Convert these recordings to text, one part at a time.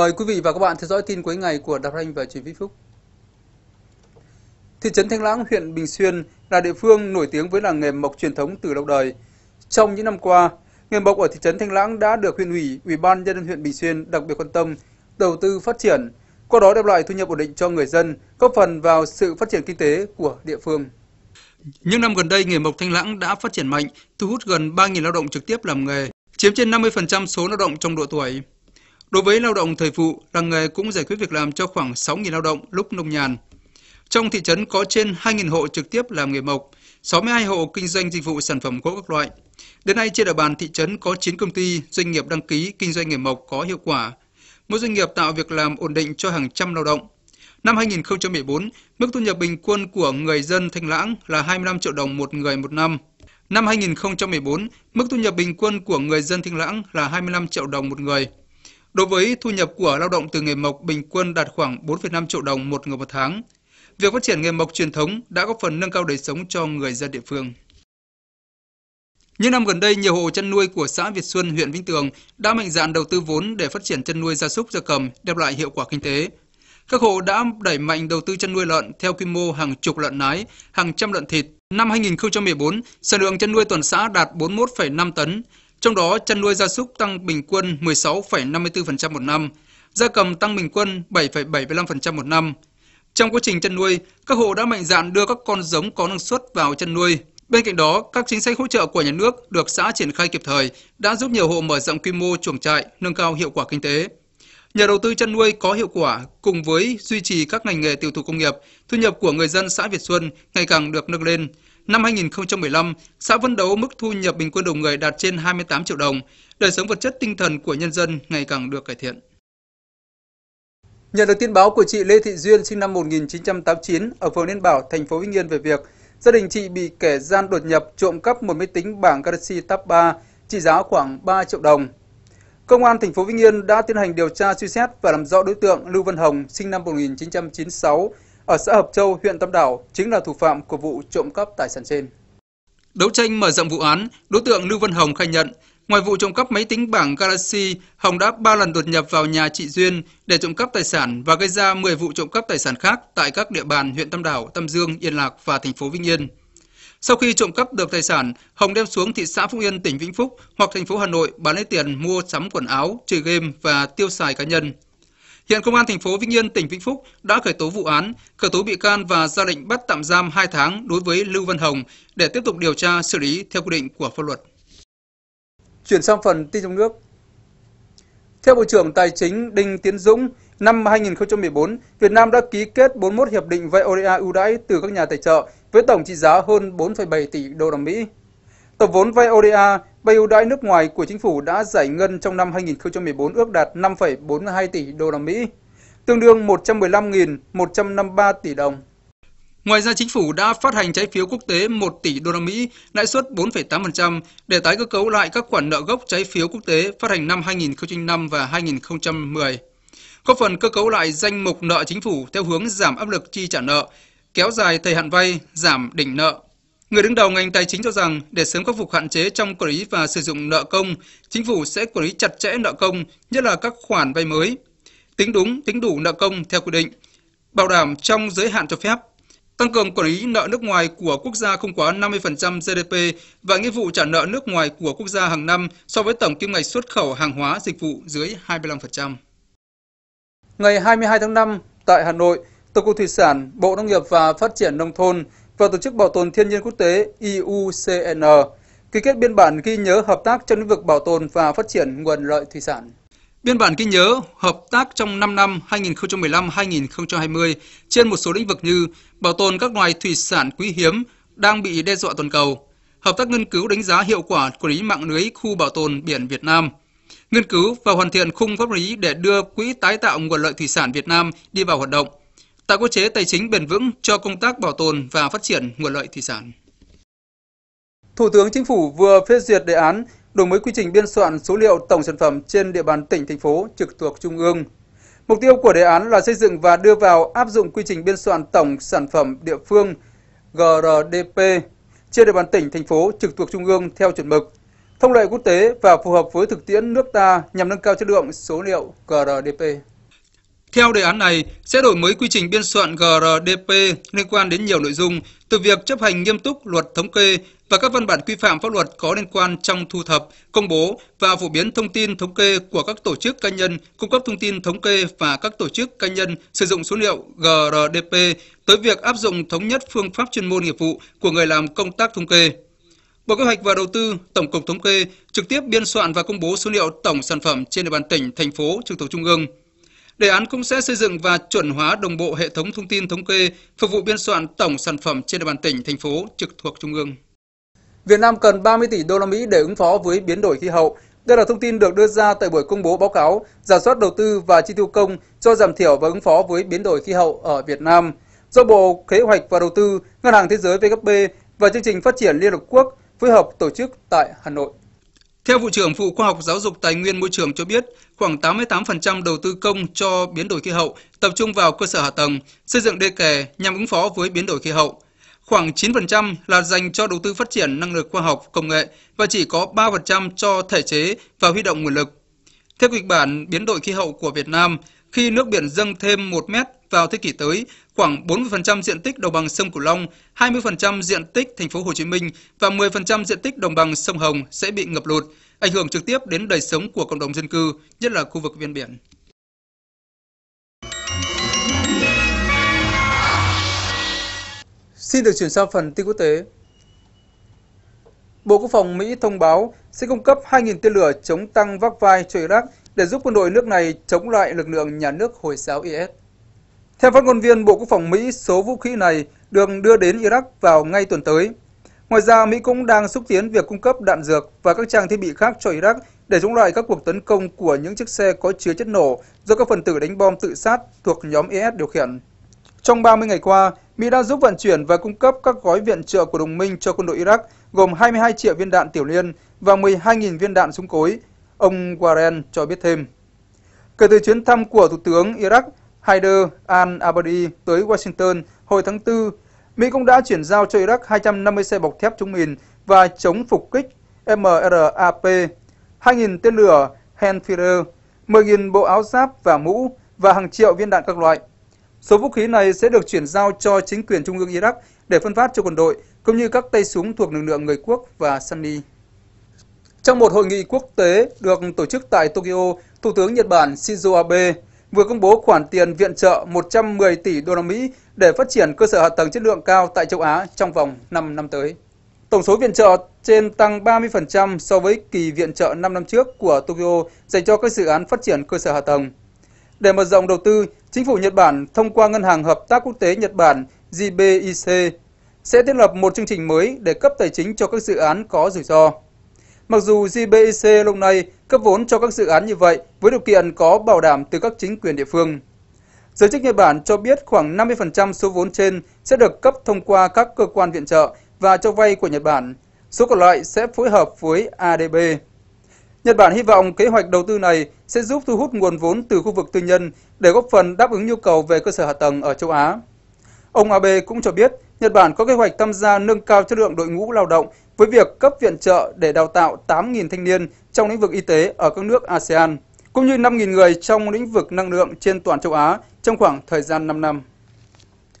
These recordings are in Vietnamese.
Mời quý vị và các bạn theo dõi tin cuối ngày của Đài Anh và Truyền Vĩnh Phúc. Thị trấn Thanh Lãng, huyện Bình Xuyên là địa phương nổi tiếng với làng nghề mộc truyền thống từ lâu đời. Trong những năm qua, nghề mộc ở thị trấn Thanh Lãng đã được huyện ủy, ủy ban nhân dân huyện Bình Xuyên đặc biệt quan tâm, đầu tư phát triển, qua đó đem lại thu nhập ổn định cho người dân, góp phần vào sự phát triển kinh tế của địa phương. Những năm gần đây, nghề mộc Thanh Lãng đã phát triển mạnh, thu hút gần 3.000 lao động trực tiếp làm nghề, chiếm trên 50% số lao động trong độ tuổi. Đối với lao động thời vụ, làng nghề cũng giải quyết việc làm cho khoảng 6.000 lao động lúc nông nhàn. Trong thị trấn có trên 2.000 hộ trực tiếp làm nghề mộc, 62 hộ kinh doanh dịch vụ sản phẩm gỗ các loại. Đến nay trên địa bàn thị trấn có 9 công ty, doanh nghiệp đăng ký kinh doanh nghề mộc có hiệu quả. Mỗi doanh nghiệp tạo việc làm ổn định cho hàng trăm lao động. Năm 2014, mức thu nhập bình quân của người dân Thanh Lãng là 25 triệu đồng một người một năm. Năm 2014, mức thu nhập bình quân của người dân Thanh Lãng là 25 triệu đồng một người. Đối với thu nhập của lao động từ nghề mộc bình quân đạt khoảng 4,5 triệu đồng một người một tháng, việc phát triển nghề mộc truyền thống đã góp phần nâng cao đời sống cho người dân địa phương. Những năm gần đây, nhiều hộ chăn nuôi của xã Việt Xuân, huyện Vĩnh Tường đã mạnh dạn đầu tư vốn để phát triển chăn nuôi gia súc gia cầm đem lại hiệu quả kinh tế. Các hộ đã đẩy mạnh đầu tư chăn nuôi lợn theo quy mô hàng chục lợn nái, hàng trăm lợn thịt. Năm 2014, sản lượng chăn nuôi toàn xã đạt 41,5 tấn, trong đó, chăn nuôi gia súc tăng bình quân 16,54% một năm, gia cầm tăng bình quân 7,75% một năm. Trong quá trình chăn nuôi, các hộ đã mạnh dạn đưa các con giống có năng suất vào chăn nuôi. Bên cạnh đó, các chính sách hỗ trợ của nhà nước được xã triển khai kịp thời đã giúp nhiều hộ mở rộng quy mô chuồng trại, nâng cao hiệu quả kinh tế. Nhà đầu tư chăn nuôi có hiệu quả cùng với duy trì các ngành nghề tiểu thủ công nghiệp, thu nhập của người dân xã Việt Xuân ngày càng được nâng lên, Năm 2015, xã Vân Đấu mức thu nhập bình quân đầu người đạt trên 28 triệu đồng, đời sống vật chất tinh thần của nhân dân ngày càng được cải thiện. Nhận được tin báo của chị Lê Thị Duyên sinh năm 1989 ở phường Liên Bảo, thành phố Vĩnh Yên về việc gia đình chị bị kẻ gian đột nhập trộm cắp một máy tính bảng Galaxy Tab 3 trị giá khoảng 3 triệu đồng. Công an thành phố Vĩnh Yên đã tiến hành điều tra truy xét và làm rõ đối tượng Lưu Văn Hồng sinh năm 1996 ở xã Hợp Châu, huyện Tam Đảo chính là thủ phạm của vụ trộm cắp tài sản trên. Đấu tranh mở rộng vụ án, đối tượng Lưu Văn Hồng khai nhận, ngoài vụ trộm cắp máy tính bảng Galaxy, Hồng đã 3 lần đột nhập vào nhà chị Duyên để trộm cắp tài sản và gây ra 10 vụ trộm cắp tài sản khác tại các địa bàn huyện Tam Đảo, Tam Dương, Yên Lạc và thành phố Vĩnh Yên. Sau khi trộm cắp được tài sản, Hồng đem xuống thị xã Phúc Yên, tỉnh Vĩnh Phúc hoặc thành phố Hà Nội bán lấy tiền mua sắm quần áo, chơi game và tiêu xài cá nhân. Hiện Công an thành phố Vĩnh Yên, tỉnh Vĩnh Phúc đã khởi tố vụ án, khởi tố bị can và ra lệnh bắt tạm giam 2 tháng đối với Lưu Văn Hồng để tiếp tục điều tra xử lý theo quy định của pháp luật. Chuyển sang phần tin trong nước. Theo Bộ trưởng Tài chính Đinh Tiến Dũng, năm 2014, Việt Nam đã ký kết 41 hiệp định vay ODA ưu đãi từ các nhà tài trợ với tổng trị giá hơn 4,7 tỷ đô la Mỹ. Tổng vốn vay ODA Vay ưu đãi nước ngoài của chính phủ đã giải ngân trong năm 2014 ước đạt 5,42 tỷ đô la Mỹ, tương đương 115.153 tỷ đồng. Ngoài ra chính phủ đã phát hành trái phiếu quốc tế 1 tỷ đô la Mỹ, lãi suất 4,8% để tái cơ cấu lại các khoản nợ gốc trái phiếu quốc tế phát hành năm 2005 và 2010. Góp phần cơ cấu lại danh mục nợ chính phủ theo hướng giảm áp lực chi trả nợ, kéo dài thời hạn vay, giảm đỉnh nợ, Người đứng đầu ngành tài chính cho rằng để sớm khắc phục hạn chế trong quản lý và sử dụng nợ công, chính phủ sẽ quản lý chặt chẽ nợ công, nhất là các khoản vay mới, tính đúng, tính đủ nợ công theo quy định, bảo đảm trong giới hạn cho phép, tăng cường quản lý nợ nước ngoài của quốc gia không quá 50% GDP và nghĩa vụ trả nợ nước ngoài của quốc gia hàng năm so với tổng kim ngạch xuất khẩu hàng hóa dịch vụ dưới 25%. Ngày 22 tháng 5 tại Hà Nội, Tổng cục Thủy sản, Bộ Nông nghiệp và Phát triển Nông thôn – và Tổ chức Bảo tồn Thiên nhiên Quốc tế IUCN ký kết biên bản ghi nhớ hợp tác trong lĩnh vực bảo tồn và phát triển nguồn lợi thủy sản. Biên bản ghi nhớ hợp tác trong 5 năm 2015-2020 trên một số lĩnh vực như bảo tồn các loài thủy sản quý hiếm đang bị đe dọa toàn cầu, hợp tác nghiên cứu đánh giá hiệu quả quản lý mạng lưới khu bảo tồn biển Việt Nam, nghiên cứu và hoàn thiện khung pháp lý để đưa Quỹ tái tạo nguồn lợi thủy sản Việt Nam đi vào hoạt động, tạo cơ chế tài chính bền vững cho công tác bảo tồn và phát triển nguồn lợi thủy sản. Thủ tướng Chính phủ vừa phê duyệt đề án đổi mới quy trình biên soạn số liệu tổng sản phẩm trên địa bàn tỉnh thành phố trực thuộc trung ương. Mục tiêu của đề án là xây dựng và đưa vào áp dụng quy trình biên soạn tổng sản phẩm địa phương GRDP trên địa bàn tỉnh thành phố trực thuộc trung ương theo chuẩn mực, thông lệ quốc tế và phù hợp với thực tiễn nước ta nhằm nâng cao chất lượng số liệu GRDP. Theo đề án này, sẽ đổi mới quy trình biên soạn GRDP liên quan đến nhiều nội dung, từ việc chấp hành nghiêm túc luật thống kê và các văn bản quy phạm pháp luật có liên quan trong thu thập, công bố và phổ biến thông tin thống kê của các tổ chức cá nhân cung cấp thông tin thống kê và các tổ chức cá nhân sử dụng số liệu GRDP tới việc áp dụng thống nhất phương pháp chuyên môn nghiệp vụ của người làm công tác thống kê. Bộ Kế hoạch và Đầu tư, Tổng cục Thống kê trực tiếp biên soạn và công bố số liệu tổng sản phẩm trên địa bàn tỉnh, thành phố, trực thuộc trung ương – Đề án cũng sẽ xây dựng và chuẩn hóa đồng bộ hệ thống thông tin thống kê phục vụ biên soạn tổng sản phẩm trên địa bàn tỉnh, thành phố trực thuộc trung ương. Việt Nam cần 30 tỷ đô la Mỹ để ứng phó với biến đổi khí hậu. Đây là thông tin được đưa ra tại buổi công bố báo cáo giả soát đầu tư và chi tiêu công cho giảm thiểu và ứng phó với biến đổi khí hậu ở Việt Nam do Bộ Kế hoạch và Đầu tư, Ngân hàng Thế giới VKB và chương trình phát triển Liên Hợp Quốc phối hợp tổ chức tại Hà Nội. Theo vụ trưởng vụ khoa học giáo dục tài nguyên môi trường cho biết, khoảng 88% đầu tư công cho biến đổi khí hậu tập trung vào cơ sở hạ tầng, xây dựng đê kè nhằm ứng phó với biến đổi khí hậu. Khoảng 9% là dành cho đầu tư phát triển năng lực khoa học, công nghệ và chỉ có 3% cho thể chế và huy động nguồn lực. Theo kịch bản biến đổi khí hậu của Việt Nam, khi nước biển dâng thêm 1 mét vào thế kỷ tới, khoảng 40% diện tích đồng bằng sông Cửu Long, 20% diện tích thành phố Hồ Chí Minh và 10% diện tích đồng bằng sông Hồng sẽ bị ngập lụt, ảnh hưởng trực tiếp đến đời sống của cộng đồng dân cư, nhất là khu vực ven biển. Xin được chuyển sang phần tin quốc tế. Bộ Quốc phòng Mỹ thông báo sẽ cung cấp 2.000 tên lửa chống tăng vác vai cho Iraq để giúp quân đội nước này chống lại lực lượng nhà nước Hồi giáo IS. Theo phát ngôn viên Bộ Quốc phòng Mỹ, số vũ khí này được đưa đến Iraq vào ngay tuần tới. Ngoài ra, Mỹ cũng đang xúc tiến việc cung cấp đạn dược và các trang thiết bị khác cho Iraq để chống lại các cuộc tấn công của những chiếc xe có chứa chất nổ do các phần tử đánh bom tự sát thuộc nhóm IS điều khiển. Trong 30 ngày qua, Mỹ đã giúp vận chuyển và cung cấp các gói viện trợ của đồng minh cho quân đội Iraq gồm 22 triệu viên đạn tiểu liên và 12.000 viên đạn súng cối, ông Warren cho biết thêm. Kể từ chuyến thăm của Thủ tướng Iraq, Haider al-Abadi tới Washington hồi tháng 4, Mỹ cũng đã chuyển giao cho Iraq 250 xe bọc thép chống mìn và chống phục kích MRAP, 2.000 tên lửa Henfire, 10.000 bộ áo giáp và mũ và hàng triệu viên đạn các loại. Số vũ khí này sẽ được chuyển giao cho chính quyền trung ương Iraq để phân phát cho quân đội, cũng như các tay súng thuộc lực lượng người quốc và Sunni. Trong một hội nghị quốc tế được tổ chức tại Tokyo, Thủ tướng Nhật Bản Shinzo Abe vừa công bố khoản tiền viện trợ 110 tỷ đô la Mỹ để phát triển cơ sở hạ tầng chất lượng cao tại châu Á trong vòng 5 năm tới. Tổng số viện trợ trên tăng 30% so với kỳ viện trợ 5 năm trước của Tokyo dành cho các dự án phát triển cơ sở hạ tầng. Để mở rộng đầu tư, chính phủ Nhật Bản thông qua Ngân hàng Hợp tác Quốc tế Nhật Bản GBIC sẽ thiết lập một chương trình mới để cấp tài chính cho các dự án có rủi ro. Mặc dù GBIC lâu nay cấp vốn cho các dự án như vậy với điều kiện có bảo đảm từ các chính quyền địa phương. Giới chức Nhật Bản cho biết khoảng 50% số vốn trên sẽ được cấp thông qua các cơ quan viện trợ và cho vay của Nhật Bản. Số còn lại sẽ phối hợp với ADB. Nhật Bản hy vọng kế hoạch đầu tư này sẽ giúp thu hút nguồn vốn từ khu vực tư nhân để góp phần đáp ứng nhu cầu về cơ sở hạ tầng ở châu Á. Ông Abe cũng cho biết Nhật Bản có kế hoạch tham gia nâng cao chất lượng đội ngũ lao động với việc cấp viện trợ để đào tạo 8.000 thanh niên trong lĩnh vực y tế ở các nước ASEAN, cũng như 5.000 người trong lĩnh vực năng lượng trên toàn châu Á trong khoảng thời gian 5 năm.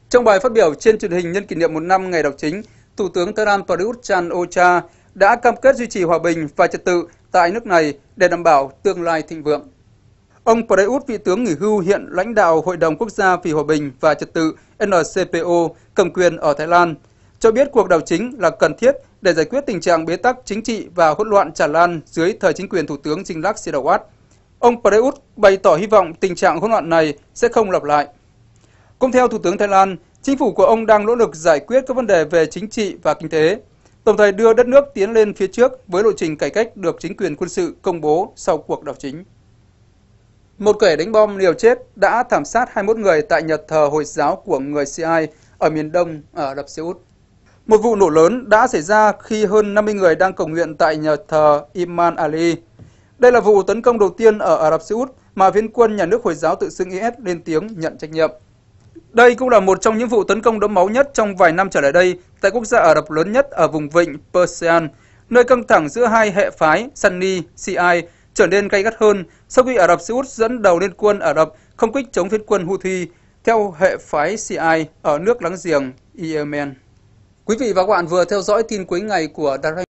Trong bài phát biểu trên truyền hình nhân kỷ niệm một năm ngày đảo chính, Thủ tướng Thái Prayut Chan Ocha đã cam kết duy trì hòa bình và trật tự tại nước này để đảm bảo tương lai thịnh vượng. Ông Prayut, vị tướng nghỉ hưu hiện lãnh đạo Hội đồng Quốc gia vì Hòa bình và Trật tự NCPO cầm quyền ở Thái Lan, cho biết cuộc đảo chính là cần thiết để giải quyết tình trạng bế tắc chính trị và hỗn loạn tràn lan dưới thời chính quyền Thủ tướng Jinglak Sidawat. Ông Prayut bày tỏ hy vọng tình trạng hỗn loạn này sẽ không lặp lại. Cũng theo Thủ tướng Thái Lan, chính phủ của ông đang nỗ lực giải quyết các vấn đề về chính trị và kinh tế, đồng thời đưa đất nước tiến lên phía trước với lộ trình cải cách được chính quyền quân sự công bố sau cuộc đảo chính. Một kẻ đánh bom liều chết đã thảm sát 21 người tại nhà thờ Hồi giáo của người Shia ở miền đông ở Đập Xê Út. Một vụ nổ lớn đã xảy ra khi hơn 50 người đang cầu nguyện tại nhà thờ iman Ali. Đây là vụ tấn công đầu tiên ở Ả Rập Xê Út mà viên quân nhà nước Hồi giáo tự xưng IS lên tiếng nhận trách nhiệm. Đây cũng là một trong những vụ tấn công đẫm máu nhất trong vài năm trở lại đây tại quốc gia Ả Rập lớn nhất ở vùng vịnh Persian, nơi căng thẳng giữa hai hệ phái Sunni, Shiite trở nên gay gắt hơn sau khi Ả Rập Xê Út dẫn đầu liên quân Ả Rập không kích chống phiến quân Houthi theo hệ phái Shiite ở nước láng giềng Yemen. Quý vị và các bạn vừa theo dõi tin cuối ngày của Đài